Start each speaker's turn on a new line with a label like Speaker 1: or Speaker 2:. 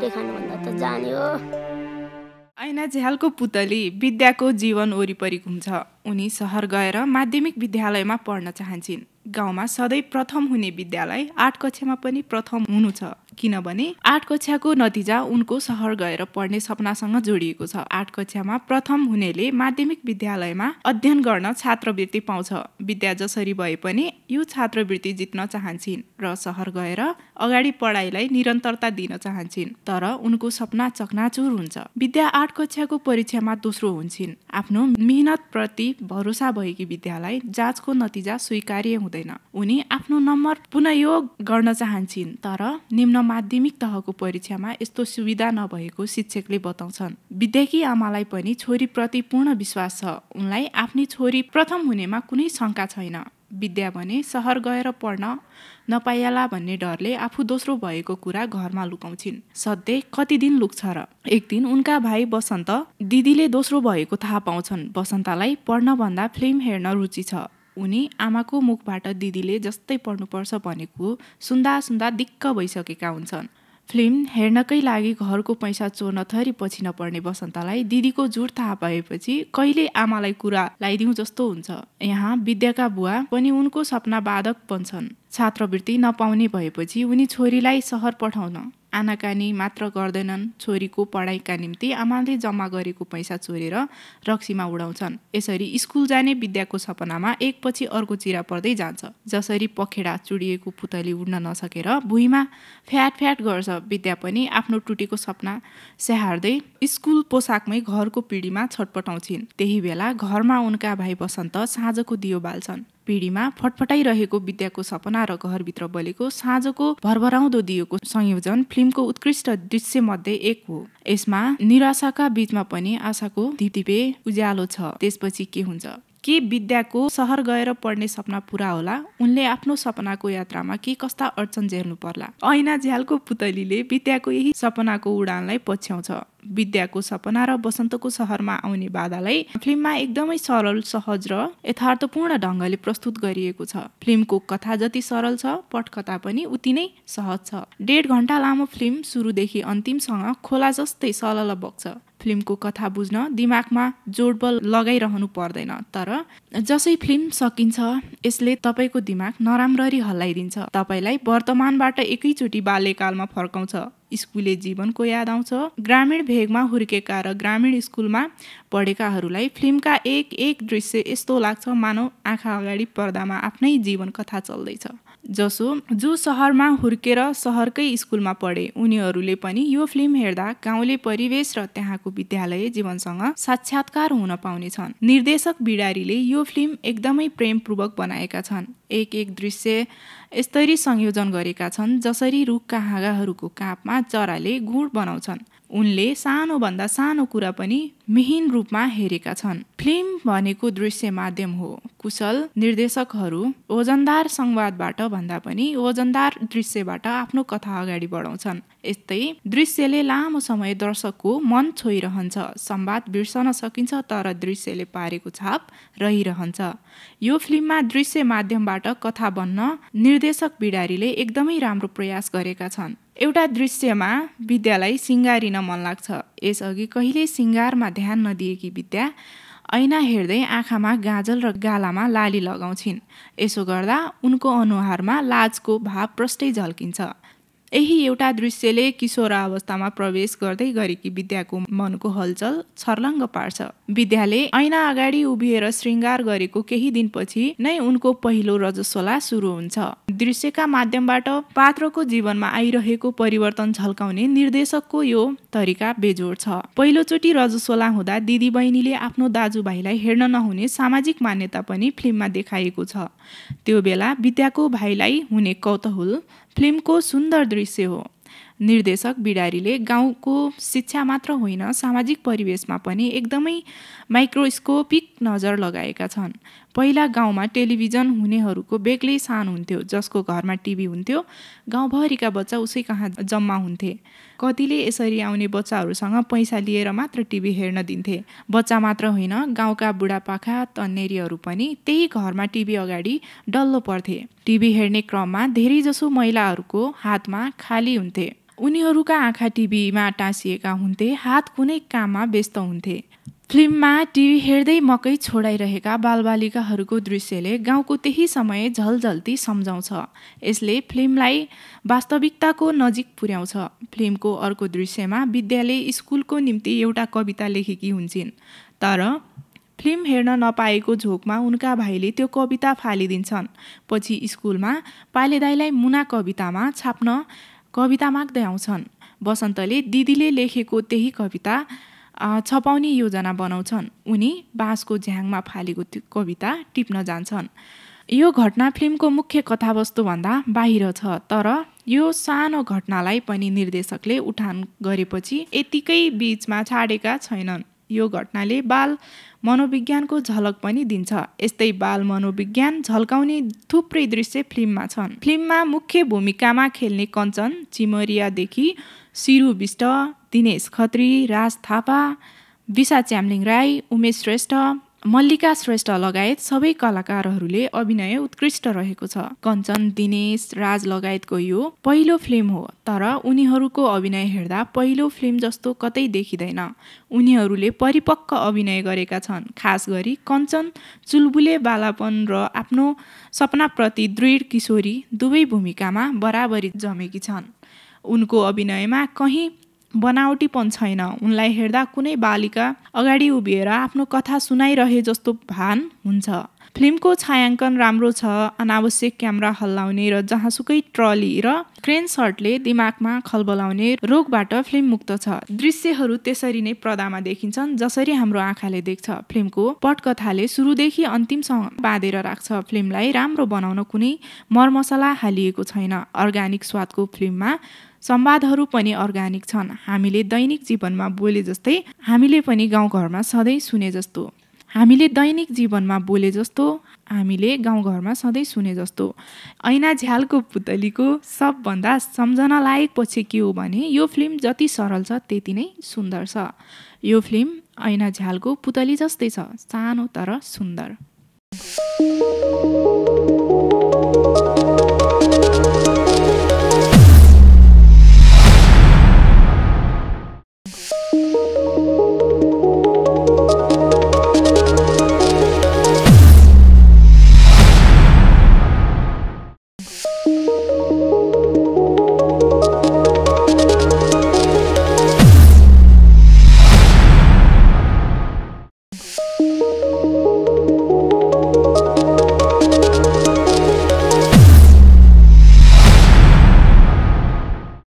Speaker 1: खुकुटे भन्दा त जाने हो ऐना झ्यालको पुतली विद्याको जीवन वरिपरि घुम्छ उनी सहर गएर माध्यमिक विद्यालयमा पढ्न चाहन्छन् गाउँमा सधैँ प्रथम हुने विद्यालय आठ कक्षामा पनि प्रथम हुनु छ किनभने आठ कक्षाको नतिजा उनको सहर गएर पढ्ने सपनासँग जोडिएको छ आठ कक्षामा प्रथम हुनेले माध्यमिक विद्यालयमा अध्ययन गर्न छात्रवृत्ति पाउँछ विद्या जसरी भए पनि यो छात्रवृत्ति जित्न चाहन्छन् र सहर गएर अगाडि पढाइलाई निरन्तरता दिन चाहन्छन् तर उनको सपना चकनाचुर हुन्छ विद्या आठ कक्षाको परीक्षामा दोस्रो हुन्छन् आफ्नो मेहनतप्रति भरोसा भएकी विद्यालाई जाँचको नतिजा स्वीकार्य हुँदैन उनी आफ्नो नम्बर पुनयोग गर्न चाहन्छन् तर निम्न माध्यमिक तहको परीक्षामा यस्तो सुविधा नभएको शिक्षकले बताउँछन् विद्याकी आमालाई पनि छोरीप्रति पूर्ण विश्वास छ उनलाई आफ्नै छोरी प्रथम हुनेमा कुनै शङ्का छैन विद्या भने सहर गएर पढ्न नपाइला भन्ने डरले आफू दोस्रो भएको कुरा घरमा लुकाउँछिन् सधैँ कति दिन लुक्छ र एक दिन उनका भाइ बसन्त दिदीले दोस्रो भएको थाहा पाउँछन् बसन्तलाई पढ्नभन्दा फिल्म हेर्न रुचि छ उनी आमाको मुखबाट दिदीले जस्तै पढ्नुपर्छ भनेको सुन्दा सुन्दा दिक्क भइसकेका हुन्छन् फिल्म हेर्नकै लागि घरको पैसा चोर्न थरी पछि नपर्ने वसन्तलाई दिदीको जुर थाहा पाएपछि कहिले आमालाई कुरा लगाइदिउँ जस्तो हुन्छ यहाँ विद्याका बुवा पनि उनको सपना बाधक बन्छन् छात्रवृत्ति नपाउने भएपछि उनी छोरीलाई सहर पठाउन आनाकानी मात्र गर्दैनन् छोरीको पढाइका निम्ति आमाले जम्मा गरेको पैसा चोरेर रक्सीमा उडाउँछन् यसरी स्कुल जाने विद्याको सपनामा एकपछि अर्को चिरा पर्दै जान्छ जसरी पखेडा चुडिएको पुतली उड्न नसकेर भुइँमा फ्याट फ्याट गर्छ विद्या पनि आफ्नो टुटेको सपना स्याहार्दै स्कुल पोसाकमै घरको पिँढीमा छटपटाउँछिन् त्यही बेला घरमा उनका भाइ बसन्त साँझको दियो बाल्छन् पिँढीमा फटफटाइरहेको विद्याको सपना र घरभित्र बलेको साँझको भरभराउँदो दिएको संयोजन फिल्मको उत्कृष्ट दृश्य मध्ये एक हो यसमा निराशाका बीचमा पनि आशाको धिपे उज्यालो छ त्यसपछि के हुन्छ के विद्याको सहर गएर पढ्ने सपना पुरा होला उनले आफ्नो सपनाको यात्रामा के कस्ता अडचन झेल्नु पर्ला ऐना झ्यालको पुतलीले विद्याको यही सपनाको उडानलाई पछ्याउँछ विद्याको सपना र बसन्तको सहरमा आउने बाधालाई फिल्ममा एकदमै सरल सहज र यथार्थपूर्ण ढङ्गले प्रस्तुत गरिएको छ फिल्मको कथा जति सरल छ पटकथा पनि उति नै सहज छ डेढ घन्टा लामो फिल्म सुरुदेखि अन्तिमसँग खोला जस्तै सलल बग्छ फिल्मको कथा बुझ्न दिमागमा जोडबल लगाइरहनु पर्दैन तर जसै फिल्म सकिन्छ यसले तपाईँको दिमाग नराम्ररी हल्लाइदिन्छ तपाईँलाई वर्तमानबाट एकैचोटि बाल्यकालमा फर्काउँछ स्कुले जीवनको याद आउँछ ग्रामीण भेगमा हुर्केका र ग्रामीण स्कुलमा पढेकाहरूलाई फिल्मका एक एक दृश्य यस्तो लाग्छ मानव आँखा अगाडि पर्दामा आफ्नै जीवन कथा चल्दैछ जसो जो सहरमा हुर्केर सहरकै स्कुलमा पढे उनीहरूले पनि यो फिल्म हेर्दा गाउँले परिवेश र त्यहाँको विद्यालय जीवनसँग साक्षात्कार हुन पाउने छन् निर्देशक बिडारीले यो फिल्म एकदमै प्रेमपूर्वक बनाएका छन् एक एक दृश्य यसरी संयोजन गरेका छन् जसरी रुखका हाँगाहरूको काँपमा चराले गुँड बनाउँछन् उनले सानोभन्दा सानो कुरा पनि मिहिन रूपमा हेरेका छन् फिल्म भनेको दृश्य माध्यम हो कुशल निर्देशकहरू ओजनदार संवादबाट भन्दा पनि ओजनदार दृश्यबाट आफ्नो कथा अगाडि बढाउँछन् यस्तै दृश्यले लामो समय दर्शकको मन छोइरहन्छ संवाद बिर्सन सकिन्छ तर दृश्यले पारेको छाप रहिरहन्छ यो फिल्ममा दृश्य माध्यमबाट कथा बन्न निर्देशक बिडारीले एकदमै राम्रो प्रयास गरेका छन् एउटा दृश्यमा विद्यालाई सिँगारिन मन लाग्छ यसअघि कहिले सिँगारमा ध्यान नदिएकी विद्या ऐना हेर्दै आँखामा गाजल र गालामा लाली लगाउँछिन् यसो गर्दा उनको अनुहारमा लाजको भाव प्रष्टै झल्किन्छ यही एउटा दृश्यले किशोरावस्थामा प्रवेश गर्दै गरेकी विद्याको मनको हलचल छर्लङ्ग पार्छ विद्याले ऐना अगाडि उभिएर श्रृङ्गार गरेको केही दिनपछि नै उनको पहिलो रजस्वला सुरु हुन्छ दृश्यका माध्यमबाट पात्रको जीवनमा आइरहेको परिवर्तन झल्काउने निर्देशकको यो तरिका बेजोड छ पहिलोचोटि रजसोला हुँदा दिदी बहिनीले आफ्नो दाजुभाइलाई हेर्न नहुने सामाजिक मान्यता पनि फिल्ममा देखाएको छ त्यो बेला विद्याको भाइलाई हुने कौतहुल फिल्मको सुन्दर दृश्य हो निर्देशक बिडारीले गाउँको शिक्षा मात्र होइन सामाजिक परिवेशमा पनि एकदमै माइक्रोस्कोपिक नजर लगाएका छन् पहिला गाउँमा टेलिभिजन हुनेहरूको बेग्लै सान हुन्थ्यो जसको घरमा टिभी हुन्थ्यो गाउँभरिका बच्चा उसै कहाँ जम्मा हुन्थे कतिले यसरी आउने बच्चाहरूसँग पैसा लिएर मात्र टिभी हेर्न दिन्थे बच्चा मात्र होइन गाउँका बुढापाका तन्नेरीहरू पनि त्यही घरमा टिभी अगाडि डल्लो पर्थे टिभी हेर्ने क्रममा धेरैजसो महिलाहरूको हातमा खाली हुन्थे उनीहरूका आँखा टिभीमा टाँसिएका हुन्थे हात कुनै काममा व्यस्त हुन्थे फिल्ममा टिभी हेर्दै मकै छोडाइरहेका बालबालिकाहरूको दृश्यले गाउँको त्यही समय झल्झल्ती सम्झाउँछ यसले फिल्मलाई वास्तविकताको नजिक पुर्याउँछ फिल्मको अर्को दृश्यमा विद्यालय स्कुलको निम्ति एउटा कविता लेखेकी हुन्छन् तर फिल्म हेर्न नपाएको झोकमा उनका भाइले त्यो कविता फालिदिन्छन् पछि स्कुलमा पालेदाईलाई मुना कवितामा छाप्न कविता माग्दै आउँछन् वसन्तले दिदीले लेखेको त्यही कविता छपाउने योजना बनाउँछन् उनी बाँसको झ्याङमा फालेको कविता टिप्न जान्छन् यो घटना फिल्मको मुख्य कथावस्तुभन्दा बाहिर छ तर यो सानो घटनालाई पनि निर्देशकले उठान गरेपछि यतिकै बिचमा छाडेका छैनन् यो घटनाले बाल मनोविज्ञानको झलक पनि दिन्छ यस्तै बाल मनोविज्ञान झल्काउने थुप्रै दृश्य फिल्ममा छन् फिल्ममा मुख्य भूमिकामा खेल्ने कञ्चन चिमरियादेखि सिरु विष्ट दिनेश खत्री राज थापा विशा च्यामलिङ राई उमेश श्रेष्ठ मल्लिका श्रेष्ठ लगायत सबै कलाकारहरूले अभिनय उत्कृष्ट रहेको छ कञ्चन दिनेश राज लगायतको यो पहिलो फिल्म हो तर उनीहरूको अभिनय हेर्दा पहिलो फिल्म जस्तो कतै देखिँदैन उनीहरूले परिपक्व अभिनय गरेका छन् खास गरी कञ्चन चुलबुले बालापन र आफ्नो सपनाप्रति दृढ किशोरी दुवै भूमिकामा बराबरी जमेकी छन् उनको अभिनयमा कहीँ बनावटीपन छैन उनलाई हेर्दा कुनै बालिका अगाडि उभिएर आफ्नो कथा सुनाइरहे जस्तो भान हुन्छ फिल्मको छायाङ्कन राम्रो छ अनावश्यक क्यामेरा हल्लाउने र जहाँसुकै ट्रली र क्रेन सर्टले दिमागमा खलबलाउने रोगबाट फिल्म मुक्त छ दृश्यहरू त्यसरी नै प्रदामा देखिन्छन् जसरी हाम्रो आँखाले देख्छ फिल्मको पटकथाले सुरुदेखि अन्तिमसँग बाँधेर राख्छ फिल्मलाई राम्रो बनाउन कुनै मरमसला हालिएको छैन अर्ग्यानिक स्वादको फिल्ममा संवादहरू पनि अर्ग्यानिक छन् हामीले दैनिक जीवनमा बोले जस्तै हामीले पनि गाउँघरमा सधैँ सुने जस्तो हामीले दैनिक जीवनमा बोले जस्तो हामीले गाउँघरमा सधैँ सुने जस्तो ऐना झ्यालको पुतलीको सबभन्दा सम्झना लायक पछि के हो भने यो फिल्म जति सरल छ त्यति नै सुन्दर छ यो फिल्म ऐना झ्यालको पुतली जस्तै छ सानो तर सुन्दर